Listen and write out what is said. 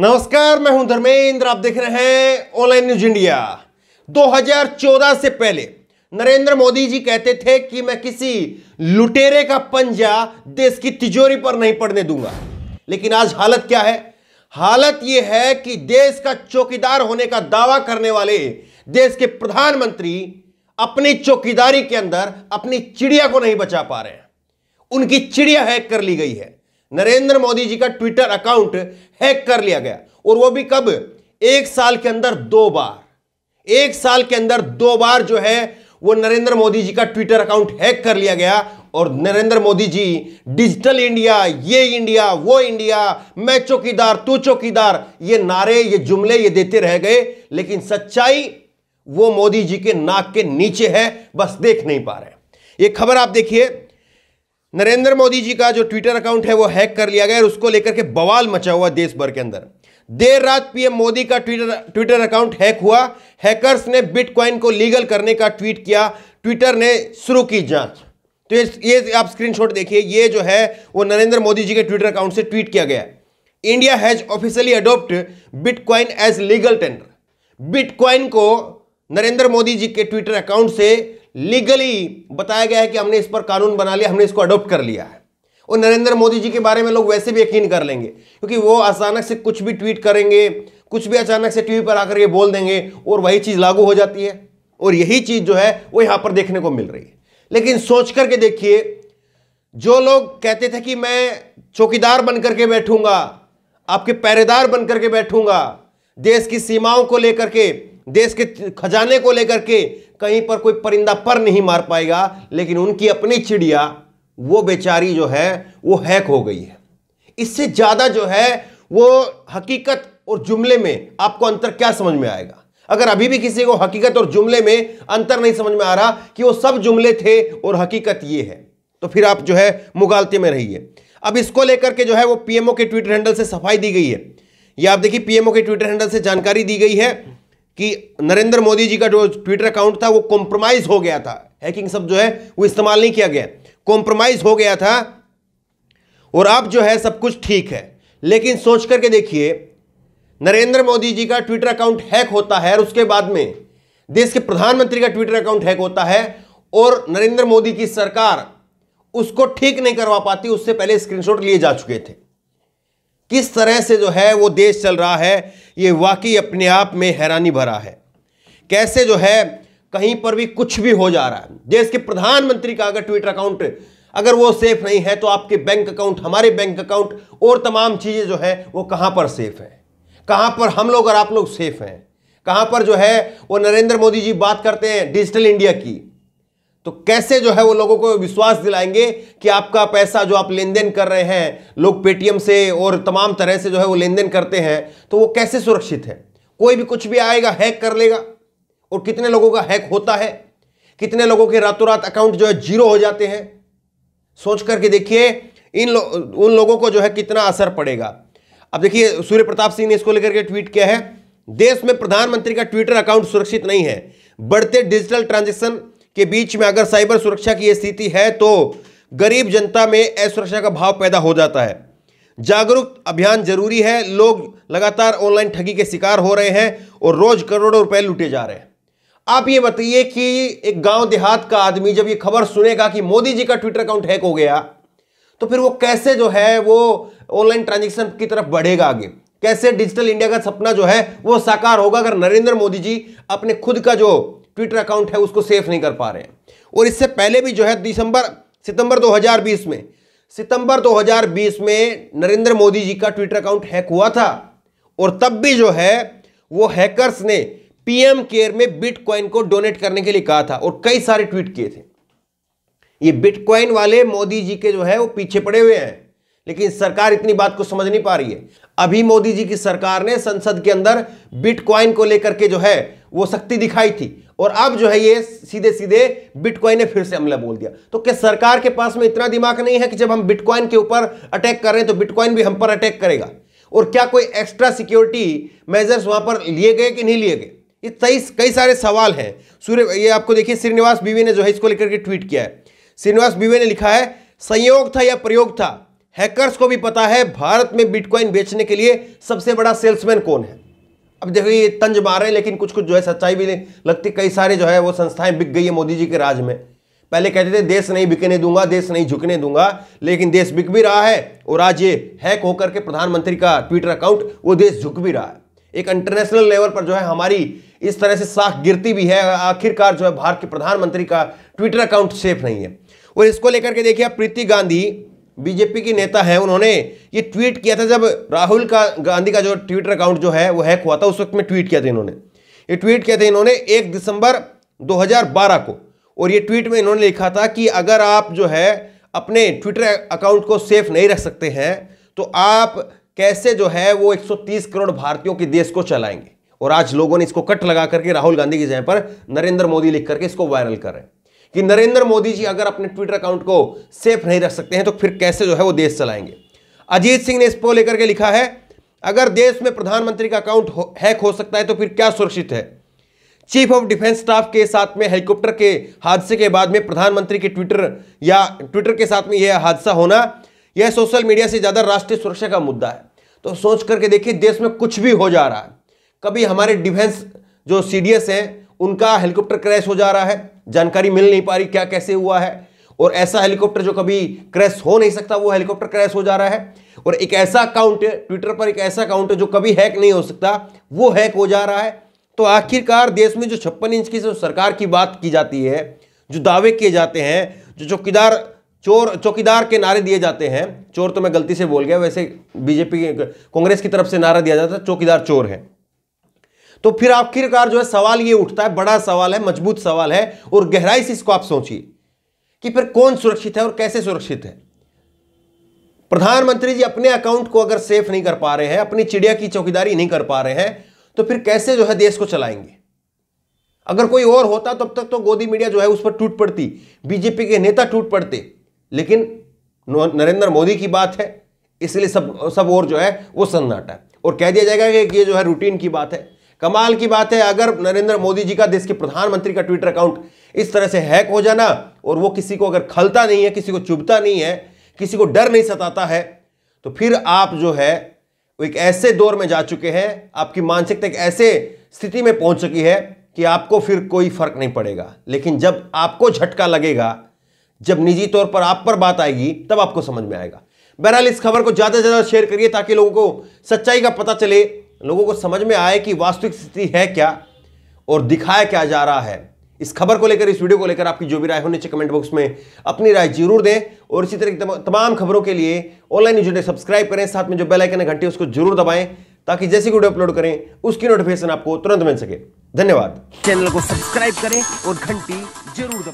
नमस्कार मैं हूं धर्मेंद्र आप देख रहे हैं ऑनलाइन न्यूज इंडिया 2014 से पहले नरेंद्र मोदी जी कहते थे कि मैं किसी लुटेरे का पंजा देश की तिजोरी पर नहीं पड़ने दूंगा लेकिन आज हालत क्या है हालत यह है कि देश का चौकीदार होने का दावा करने वाले देश के प्रधानमंत्री अपनी चौकीदारी के अंदर अपनी चिड़िया को नहीं बचा पा रहे उनकी चिड़िया हैक कर ली गई है नरेंद्र मोदी जी का ट्विटर अकाउंट हैक कर लिया गया और वो भी कब एक साल के अंदर दो बार एक साल के अंदर दो बार जो है वो नरेंद्र मोदी जी का ट्विटर अकाउंट हैक कर लिया गया और नरेंद्र मोदी जी डिजिटल इंडिया ये इंडिया वो इंडिया मैं चौकीदार तू चौकीदार ये नारे ये जुमले ये देते रह गए लेकिन सच्चाई वो मोदी जी के नाक के नीचे है बस देख नहीं पा रहे ये खबर आप देखिए नरेंद्र मोदी जी का जो ट्विटर अकाउंट है वो हैक कर लिया गया और उसको लेकर के बवाल मचा हुआ देश भर के अंदर देर रात पीएम मोदी का ट्विटर ट्विटर अकाउंट हैक हुआ हैकर्स ने बिटकॉइन को लीगल करने का ट्वीट किया ट्विटर ने शुरू की जांच तो ये, ये आप स्क्रीनशॉट देखिए ये जो है वो नरेंद्र मोदी जी के ट्विटर अकाउंट से ट्वीट किया गया India has officially adopt bitcoin as legal tender bitcoin को नरेंद्र मोदी जी के ट्विटर अकाउंट से लीगली बताया गया है कि हमने इस पर कानून बना लिया हमने इसको अडोप्ट कर लिया है और नरेंद्र मोदी जी के बारे में लोग वैसे भी यकीन कर लेंगे क्योंकि वो अचानक से कुछ भी ट्वीट करेंगे कुछ भी अचानक से टीवी पर आकर ये बोल देंगे और वही चीज़ लागू हो जाती है और यही चीज़ जो है वो यहाँ पर देखने को मिल रही है लेकिन सोच करके देखिए जो लोग कहते थे कि मैं चौकीदार बन करके बैठूंगा आपके पहरेदार बन करके बैठूंगा देश की सीमाओं को लेकर के देश के खजाने को लेकर के कहीं पर कोई परिंदा पर नहीं मार पाएगा लेकिन उनकी अपनी चिड़िया वो बेचारी जो है वो हैक हो गई है इससे ज़्यादा जो है वो हकीकत और जुमले में आपको अंतर क्या समझ में आएगा अगर अभी भी किसी को हकीकत और जुमले में अंतर नहीं समझ में आ रहा कि वो सब जुमले थे और हकीकत ये है तो फिर आप जो है मुगालते में रहिए अब इसको लेकर के जो है वो पीएमओ के ट्विटर हैंडल से सफाई दी गई है या आप देखिए पीएमओ के ट्विटर हैंडल से जानकारी दी गई है कि नरेंद्र मोदी जी का जो ट्विटर अकाउंट था वो कॉम्प्रोमाइज हो गया था हैकिंग सब जो है वो इस्तेमाल नहीं किया गया कॉम्प्रोमाइज हो गया था और अब जो है सब कुछ ठीक है लेकिन सोच करके देखिए नरेंद्र मोदी जी का ट्विटर अकाउंट हैक होता है और उसके बाद में देश के प्रधानमंत्री का ट्विटर अकाउंट हैक होता है और नरेंद्र मोदी की सरकार उसको ठीक नहीं करवा पाती उससे पहले स्क्रीनशॉट लिए जा चुके थे किस तरह से जो है वो देश चल रहा है ये वाकई अपने आप में हैरानी भरा है कैसे जो है कहीं पर भी कुछ भी हो जा रहा है देश के प्रधानमंत्री का अगर ट्विटर अकाउंट अगर वो सेफ नहीं है तो आपके बैंक अकाउंट हमारे बैंक अकाउंट और तमाम चीज़ें जो है वो कहाँ पर सेफ हैं कहाँ पर हम लोग और आप लोग सेफ हैं कहाँ पर जो है वो नरेंद्र मोदी जी बात करते हैं डिजिटल इंडिया की तो कैसे जो है वो लोगों को विश्वास दिलाएंगे कि आपका पैसा जो आप लेन देन कर रहे हैं लोग पेटीएम से और तमाम तरह से जो है वो लेन देन करते हैं तो वो कैसे सुरक्षित है कोई भी कुछ भी आएगा हैक कर लेगा और कितने लोगों का हैक होता है कितने लोगों के रातों रात अकाउंट जो है जीरो हो जाते हैं सोच करके देखिए इन लो, उन लोगों को जो है कितना असर पड़ेगा अब देखिए सूर्य प्रताप सिंह ने इसको लेकर के ट्वीट किया है देश में प्रधानमंत्री का ट्विटर अकाउंट सुरक्षित नहीं है बढ़ते डिजिटल ट्रांजेक्शन के बीच में अगर साइबर सुरक्षा की स्थिति है तो गरीब जनता में असुरक्षा का भाव पैदा हो जाता है जागरूक अभियान जरूरी है लोग लगातार ऑनलाइन ठगी के शिकार हो रहे हैं और रोज करोड़ों रुपए लूटे जा रहे हैं आप ये बताइए कि एक गांव देहात का आदमी जब ये खबर सुनेगा कि मोदी जी का ट्विटर अकाउंट हैक हो गया तो फिर वो कैसे जो है वो ऑनलाइन ट्रांजेक्शन की तरफ बढ़ेगा आगे कैसे डिजिटल इंडिया का सपना जो है वो साकार होगा अगर नरेंद्र मोदी जी अपने खुद का जो ट्विटर अकाउंट है उसको सेफ नहीं कर पा रहे हैं और इससे पहले भी जो है दिसंबर सितंबर 2020 में सितंबर 2020 में नरेंद्र मोदी जी का ट्विटर अकाउंट हैक हुआ था और तब भी जो है वो हैकर्स ने पीएम केयर में बिटकॉइन को डोनेट करने के लिए कहा था और कई सारे ट्वीट किए थे ये बिटकॉइन वाले मोदी जी के जो है वो पीछे पड़े हुए हैं लेकिन सरकार इतनी बात को समझ नहीं पा रही है अभी मोदी जी की सरकार ने संसद के अंदर बिटकॉइन को लेकर के जो है वो सख्ती दिखाई थी और अब जो है ये सीधे सीधे बिटकॉइन ने फिर से हमला बोल दिया तो क्या सरकार के पास में इतना दिमाग नहीं है कि जब हम बिटकॉइन के ऊपर अटैक कर रहे हैं तो बिटकॉइन भी हम पर अटैक करेगा और क्या कोई एक्स्ट्रा सिक्योरिटी मेजर्स वहां पर लिए गए कि नहीं लिए गए ये कई कई सारे सवाल हैं सूर्य ये आपको देखिए श्रीनिवास बीवी ने जो है इसको लेकर के ट्वीट किया है श्रीनिवास बीवी ने लिखा है संयोग था या प्रयोग था हैकर्स को भी पता है भारत में बिटकॉइन बेचने के लिए सबसे बड़ा सेल्समैन कौन है अब देखो ये तंज हैं लेकिन कुछ कुछ जो है सच्चाई भी लगती कई सारे जो है वो संस्थाएं बिक गई है मोदी जी के राज में पहले कहते थे देश नहीं बिकने दूंगा देश नहीं झुकने दूंगा लेकिन देश बिक भी रहा है और आज ये हैक होकर के प्रधानमंत्री का ट्विटर अकाउंट वो देश झुक भी रहा है एक इंटरनेशनल लेवल पर जो है हमारी इस तरह से साख गिरती भी है आखिरकार जो है भारत के प्रधानमंत्री का ट्विटर अकाउंट सेफ नहीं है और इसको लेकर के देखिए प्रीति गांधी बीजेपी के नेता है उन्होंने ये ट्वीट किया था जब राहुल का गांधी का जो ट्विटर अकाउंट जो है वो हैक हुआ था उस वक्त में ट्वीट किया था इन्होंने ये ट्वीट किया था इन्होंने एक दिसंबर 2012 को और ये ट्वीट में इन्होंने लिखा था कि अगर आप जो है अपने ट्विटर अकाउंट को सेफ नहीं रख सकते हैं तो आप कैसे जो है वो एक करोड़ भारतीयों के देश को चलाएंगे और आज लोगों ने इसको कट लगा करके राहुल गांधी की जगह पर नरेंद्र मोदी लिख करके इसको वायरल कर रहे हैं कि नरेंद्र मोदी जी अगर अपने ट्विटर अकाउंट को सेफ नहीं रख सकते हैं तो फिर कैसे जो है वो देश चलाएंगे अजीत सिंह ने इसको लेकर के लिखा है अगर देश में प्रधानमंत्री का अकाउंट हैक हो सकता है तो फिर क्या सुरक्षित है चीफ ऑफ डिफेंस स्टाफ के साथ में हेलीकॉप्टर के हादसे के बाद में प्रधानमंत्री के ट्विटर या ट्विटर के साथ में यह हादसा होना यह सोशल मीडिया से ज़्यादा राष्ट्रीय सुरक्षा का मुद्दा है तो सोच करके देखिए देश में कुछ भी हो जा रहा है कभी हमारे डिफेंस जो सी हैं उनका हेलीकॉप्टर क्रैश हो जा रहा है जानकारी मिल नहीं पा रही क्या कैसे हुआ है और ऐसा हेलीकॉप्टर जो कभी क्रैश हो नहीं सकता वो हेलीकॉप्टर क्रैश हो जा रहा है और एक ऐसा अकाउंट ट्विटर पर एक ऐसा अकाउंट जो कभी हैक नहीं हो सकता वो हैक हो जा रहा है तो आखिरकार देश में जो छप्पन इंच की जो सरकार की बात की जाती है जो दावे किए जाते हैं जो चौकीदार चोर चौकीदार के नारे दिए जाते हैं चोर तो मैं गलती से बोल गया वैसे बीजेपी कांग्रेस की तरफ से नारा दिया जाता है चौकीदार चोर है तो फिर आखिरकार जो है सवाल ये उठता है बड़ा सवाल है मजबूत सवाल है और गहराई से इसको आप सोचिए कि फिर कौन सुरक्षित है और कैसे सुरक्षित है प्रधानमंत्री जी अपने अकाउंट को अगर सेफ नहीं कर पा रहे हैं अपनी चिड़िया की चौकीदारी नहीं कर पा रहे हैं तो फिर कैसे जो है देश को चलाएंगे अगर कोई और होता तब तक तो गोदी मीडिया जो है उस पर टूट पड़ती बीजेपी के नेता टूट पड़ते लेकिन नरेंद्र मोदी की बात है इसलिए सब सब और जो है वो सन्नाटा है और कह दिया जाएगा कि ये जो है रूटीन की बात है कमाल की बात है अगर नरेंद्र मोदी जी का देश के प्रधानमंत्री का ट्विटर अकाउंट इस तरह से हैक हो जाना और वो किसी को अगर खलता नहीं है किसी को चुभता नहीं है किसी को डर नहीं सताता है तो फिर आप जो है एक ऐसे दौर में जा चुके हैं आपकी मानसिकता एक ऐसे स्थिति में पहुंच चुकी है कि आपको फिर कोई फर्क नहीं पड़ेगा लेकिन जब आपको झटका लगेगा जब निजी तौर पर आप पर बात आएगी तब आपको समझ में आएगा बहरहाल इस खबर को ज़्यादा से ज़्यादा शेयर करिए ताकि लोगों को सच्चाई का पता चले लोगों को समझ में आए कि वास्तविक स्थिति है क्या और दिखाया क्या जा रहा है इस खबर को लेकर इस वीडियो को लेकर आपकी जो भी राय होनी चाहिए कमेंट बॉक्स में अपनी राय जरूर दें और इसी तरह की तमाम खबरों के लिए ऑनलाइन न्यूज ने सब्सक्राइब करें साथ में जो बेल आइकन है घंटी उसको जरूर दबाएं ताकि जैसी वीडियो अपलोड करें उसकी नोटिफिकेशन आपको तुरंत मिल सके धन्यवाद चैनल को सब्सक्राइब करें और घंटी जरूर दबाएं